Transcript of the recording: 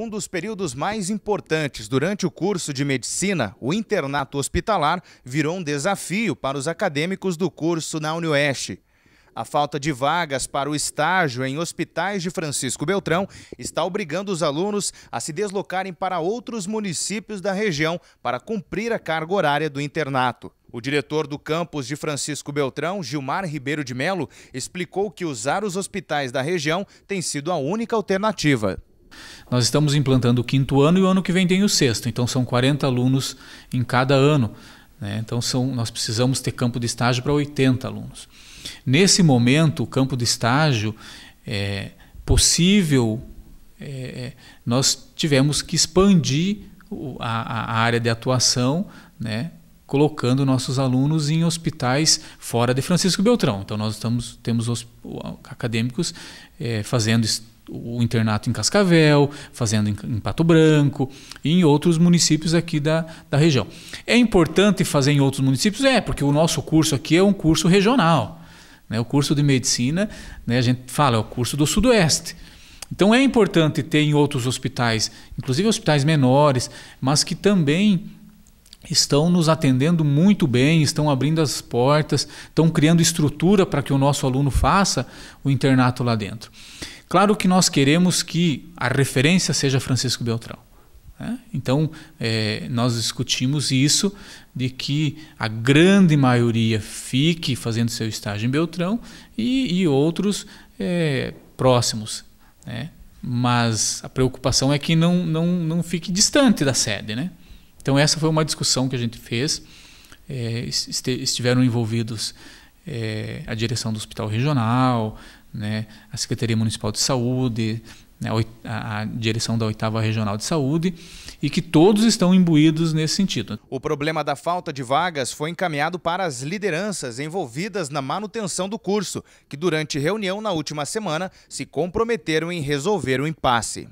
Um dos períodos mais importantes durante o curso de medicina, o internato hospitalar virou um desafio para os acadêmicos do curso na Unioeste. A falta de vagas para o estágio em hospitais de Francisco Beltrão está obrigando os alunos a se deslocarem para outros municípios da região para cumprir a carga horária do internato. O diretor do campus de Francisco Beltrão, Gilmar Ribeiro de Melo, explicou que usar os hospitais da região tem sido a única alternativa. Nós estamos implantando o quinto ano e o ano que vem tem o sexto, então são 40 alunos em cada ano. Né? Então são, nós precisamos ter campo de estágio para 80 alunos. Nesse momento, o campo de estágio é possível, é, é nós tivemos que expandir a, a área de atuação, né? colocando nossos alunos em hospitais fora de Francisco Beltrão. Então nós estamos, temos os, acadêmicos é, fazendo o internato em Cascavel, fazendo em, em Pato Branco e em outros municípios aqui da, da região. É importante fazer em outros municípios? É, porque o nosso curso aqui é um curso regional. Né? O curso de medicina, né, a gente fala, é o curso do Sudoeste. Então é importante ter em outros hospitais, inclusive hospitais menores, mas que também estão nos atendendo muito bem, estão abrindo as portas, estão criando estrutura para que o nosso aluno faça o internato lá dentro. Claro que nós queremos que a referência seja Francisco Beltrão. Né? Então, é, nós discutimos isso, de que a grande maioria fique fazendo seu estágio em Beltrão e, e outros é, próximos. Né? Mas a preocupação é que não, não, não fique distante da sede. Né? Então, essa foi uma discussão que a gente fez. É, estiveram envolvidos é, a direção do hospital regional, né, a Secretaria Municipal de Saúde, né, a, a direção da oitava regional de saúde e que todos estão imbuídos nesse sentido. O problema da falta de vagas foi encaminhado para as lideranças envolvidas na manutenção do curso, que durante reunião na última semana se comprometeram em resolver o impasse.